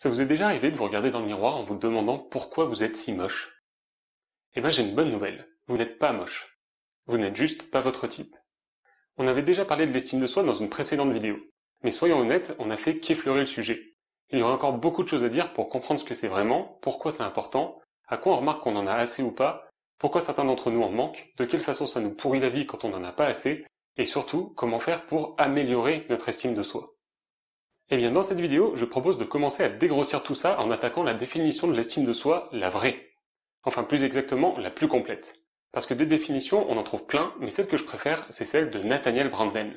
Ça vous est déjà arrivé de vous regarder dans le miroir en vous demandant pourquoi vous êtes si moche Eh bien j'ai une bonne nouvelle, vous n'êtes pas moche. Vous n'êtes juste pas votre type. On avait déjà parlé de l'estime de soi dans une précédente vidéo, mais soyons honnêtes, on a fait qu'effleurer le sujet. Il y aurait encore beaucoup de choses à dire pour comprendre ce que c'est vraiment, pourquoi c'est important, à quoi on remarque qu'on en a assez ou pas, pourquoi certains d'entre nous en manquent, de quelle façon ça nous pourrit la vie quand on n'en a pas assez, et surtout comment faire pour améliorer notre estime de soi. Eh bien dans cette vidéo, je propose de commencer à dégrossir tout ça en attaquant la définition de l'estime de soi, la vraie. Enfin plus exactement, la plus complète. Parce que des définitions, on en trouve plein, mais celle que je préfère, c'est celle de Nathaniel Branden.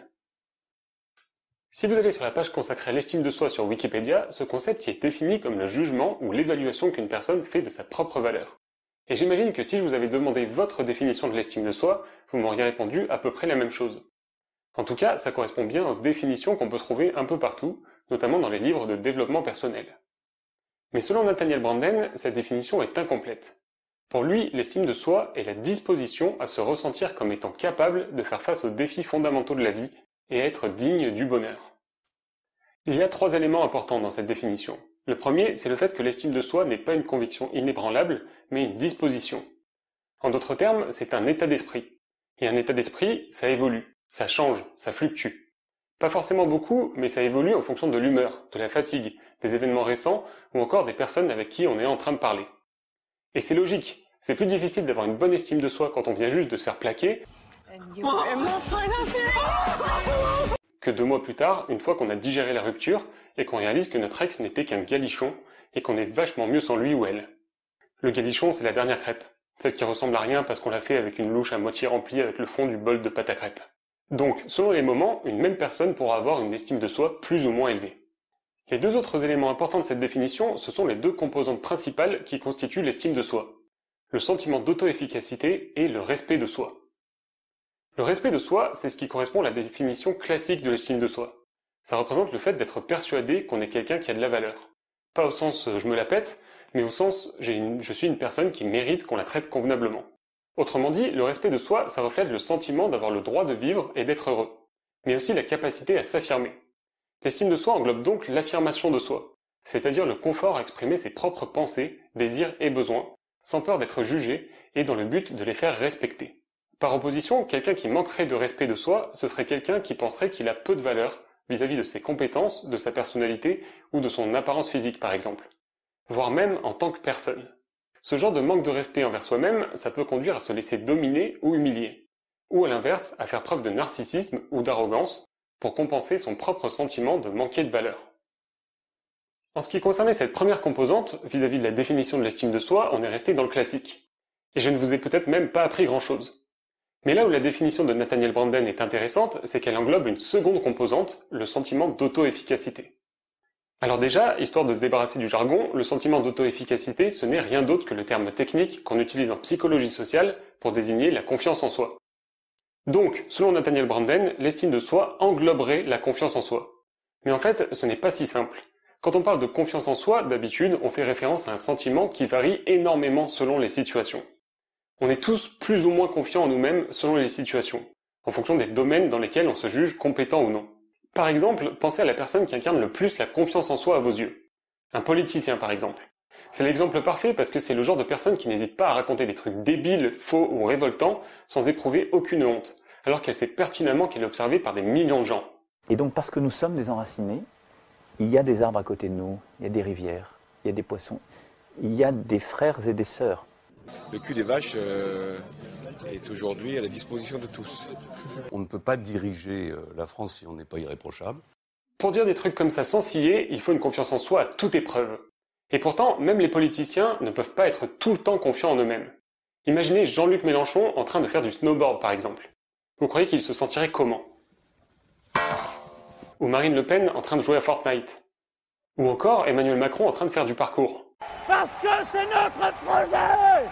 Si vous allez sur la page consacrée à l'estime de soi sur Wikipédia, ce concept y est défini comme le jugement ou l'évaluation qu'une personne fait de sa propre valeur. Et j'imagine que si je vous avais demandé votre définition de l'estime de soi, vous m'auriez répondu à peu près la même chose. En tout cas, ça correspond bien aux définitions qu'on peut trouver un peu partout, notamment dans les livres de développement personnel. Mais selon Nathaniel Branden, cette définition est incomplète. Pour lui, l'estime de soi est la disposition à se ressentir comme étant capable de faire face aux défis fondamentaux de la vie et être digne du bonheur. Il y a trois éléments importants dans cette définition. Le premier, c'est le fait que l'estime de soi n'est pas une conviction inébranlable, mais une disposition. En d'autres termes, c'est un état d'esprit. Et un état d'esprit, ça évolue, ça change, ça fluctue. Pas forcément beaucoup, mais ça évolue en fonction de l'humeur, de la fatigue, des événements récents ou encore des personnes avec qui on est en train de parler. Et c'est logique, c'est plus difficile d'avoir une bonne estime de soi quand on vient juste de se faire plaquer que deux mois plus tard, une fois qu'on a digéré la rupture et qu'on réalise que notre ex n'était qu'un galichon et qu'on est vachement mieux sans lui ou elle. Le galichon, c'est la dernière crêpe, celle qui ressemble à rien parce qu'on l'a fait avec une louche à moitié remplie avec le fond du bol de pâte à crêpes. Donc, selon les moments, une même personne pourra avoir une estime de soi plus ou moins élevée. Les deux autres éléments importants de cette définition, ce sont les deux composantes principales qui constituent l'estime de soi. Le sentiment d'auto-efficacité et le respect de soi. Le respect de soi, c'est ce qui correspond à la définition classique de l'estime de soi. Ça représente le fait d'être persuadé qu'on est quelqu'un qui a de la valeur. Pas au sens euh, je me la pète, mais au sens je suis une personne qui mérite qu'on la traite convenablement. Autrement dit, le respect de soi, ça reflète le sentiment d'avoir le droit de vivre et d'être heureux, mais aussi la capacité à s'affirmer. L'estime de soi englobe donc l'affirmation de soi, c'est-à-dire le confort à exprimer ses propres pensées, désirs et besoins, sans peur d'être jugé et dans le but de les faire respecter. Par opposition, quelqu'un qui manquerait de respect de soi, ce serait quelqu'un qui penserait qu'il a peu de valeur vis-à-vis de ses compétences, de sa personnalité ou de son apparence physique par exemple, voire même en tant que personne. Ce genre de manque de respect envers soi-même, ça peut conduire à se laisser dominer ou humilier. Ou à l'inverse, à faire preuve de narcissisme ou d'arrogance pour compenser son propre sentiment de manquer de valeur. En ce qui concernait cette première composante, vis-à-vis -vis de la définition de l'estime de soi, on est resté dans le classique. Et je ne vous ai peut-être même pas appris grand-chose. Mais là où la définition de Nathaniel Branden est intéressante, c'est qu'elle englobe une seconde composante, le sentiment d'auto-efficacité. Alors déjà, histoire de se débarrasser du jargon, le sentiment d'auto-efficacité, ce n'est rien d'autre que le terme technique qu'on utilise en psychologie sociale pour désigner la confiance en soi. Donc, selon Nathaniel Branden, l'estime de soi engloberait la confiance en soi. Mais en fait, ce n'est pas si simple. Quand on parle de confiance en soi, d'habitude, on fait référence à un sentiment qui varie énormément selon les situations. On est tous plus ou moins confiants en nous-mêmes selon les situations, en fonction des domaines dans lesquels on se juge compétent ou non. Par exemple, pensez à la personne qui incarne le plus la confiance en soi à vos yeux. Un politicien, par exemple. C'est l'exemple parfait parce que c'est le genre de personne qui n'hésite pas à raconter des trucs débiles, faux ou révoltants sans éprouver aucune honte, alors qu'elle sait pertinemment qu'elle est observée par des millions de gens. Et donc parce que nous sommes des enracinés, il y a des arbres à côté de nous, il y a des rivières, il y a des poissons, il y a des frères et des sœurs. Le cul des vaches, euh, est aujourd'hui à la disposition de tous. On ne peut pas diriger euh, la France si on n'est pas irréprochable. Pour dire des trucs comme ça sans scier, il faut une confiance en soi à toute épreuve. Et pourtant, même les politiciens ne peuvent pas être tout le temps confiants en eux-mêmes. Imaginez Jean-Luc Mélenchon en train de faire du snowboard par exemple. Vous croyez qu'il se sentirait comment Ou Marine Le Pen en train de jouer à Fortnite Ou encore Emmanuel Macron en train de faire du parcours Parce que c'est notre projet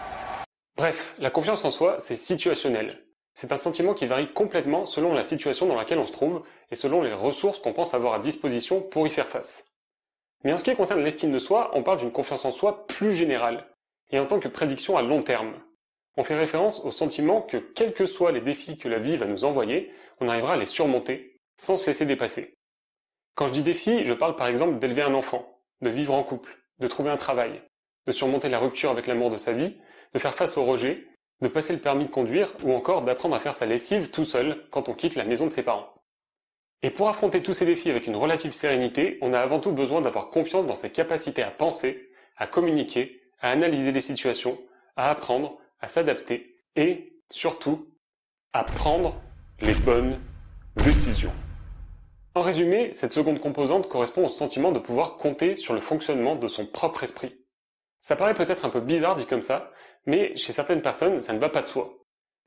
Bref, la confiance en soi, c'est situationnel. C'est un sentiment qui varie complètement selon la situation dans laquelle on se trouve et selon les ressources qu'on pense avoir à disposition pour y faire face. Mais en ce qui concerne l'estime de soi, on parle d'une confiance en soi plus générale, et en tant que prédiction à long terme. On fait référence au sentiment que, quels que soient les défis que la vie va nous envoyer, on arrivera à les surmonter, sans se laisser dépasser. Quand je dis défi, je parle par exemple d'élever un enfant, de vivre en couple, de trouver un travail, de surmonter la rupture avec l'amour de sa vie, de faire face au rejet, de passer le permis de conduire ou encore d'apprendre à faire sa lessive tout seul quand on quitte la maison de ses parents. Et pour affronter tous ces défis avec une relative sérénité, on a avant tout besoin d'avoir confiance dans ses capacités à penser, à communiquer, à analyser les situations, à apprendre, à s'adapter et, surtout, à prendre les bonnes décisions. En résumé, cette seconde composante correspond au sentiment de pouvoir compter sur le fonctionnement de son propre esprit, ça paraît peut-être un peu bizarre dit comme ça, mais chez certaines personnes, ça ne va pas de soi.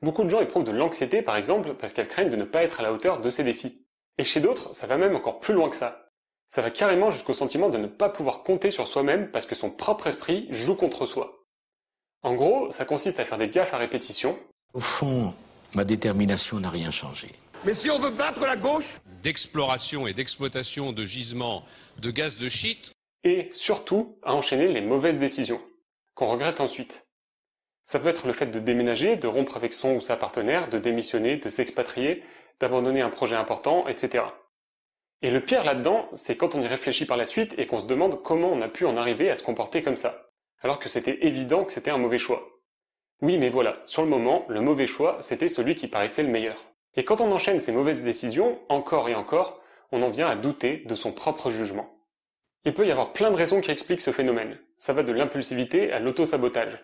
Beaucoup de gens éprouvent de l'anxiété, par exemple, parce qu'elles craignent de ne pas être à la hauteur de ces défis. Et chez d'autres, ça va même encore plus loin que ça. Ça va carrément jusqu'au sentiment de ne pas pouvoir compter sur soi-même parce que son propre esprit joue contre soi. En gros, ça consiste à faire des gaffes à répétition. Au fond, ma détermination n'a rien changé. Mais si on veut battre la gauche D'exploration et d'exploitation de gisements de gaz de schiste et surtout à enchaîner les mauvaises décisions, qu'on regrette ensuite. Ça peut être le fait de déménager, de rompre avec son ou sa partenaire, de démissionner, de s'expatrier, d'abandonner un projet important, etc. Et le pire là-dedans, c'est quand on y réfléchit par la suite et qu'on se demande comment on a pu en arriver à se comporter comme ça, alors que c'était évident que c'était un mauvais choix. Oui, mais voilà, sur le moment, le mauvais choix, c'était celui qui paraissait le meilleur. Et quand on enchaîne ces mauvaises décisions, encore et encore, on en vient à douter de son propre jugement. Il peut y avoir plein de raisons qui expliquent ce phénomène. Ça va de l'impulsivité à l'auto-sabotage.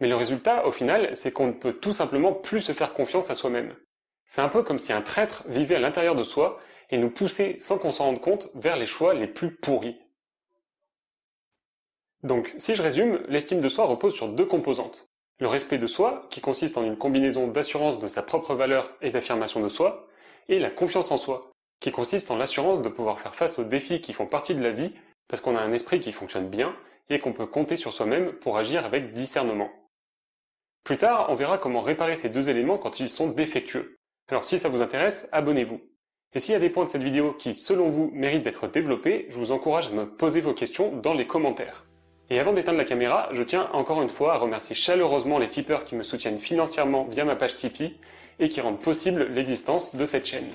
Mais le résultat, au final, c'est qu'on ne peut tout simplement plus se faire confiance à soi-même. C'est un peu comme si un traître vivait à l'intérieur de soi et nous poussait, sans qu'on s'en rende compte, vers les choix les plus pourris. Donc, si je résume, l'estime de soi repose sur deux composantes. Le respect de soi, qui consiste en une combinaison d'assurance de sa propre valeur et d'affirmation de soi, et la confiance en soi, qui consiste en l'assurance de pouvoir faire face aux défis qui font partie de la vie parce qu'on a un esprit qui fonctionne bien et qu'on peut compter sur soi-même pour agir avec discernement. Plus tard, on verra comment réparer ces deux éléments quand ils sont défectueux. Alors si ça vous intéresse, abonnez-vous. Et s'il y a des points de cette vidéo qui, selon vous, méritent d'être développés, je vous encourage à me poser vos questions dans les commentaires. Et avant d'éteindre la caméra, je tiens encore une fois à remercier chaleureusement les tipeurs qui me soutiennent financièrement via ma page Tipeee et qui rendent possible l'existence de cette chaîne.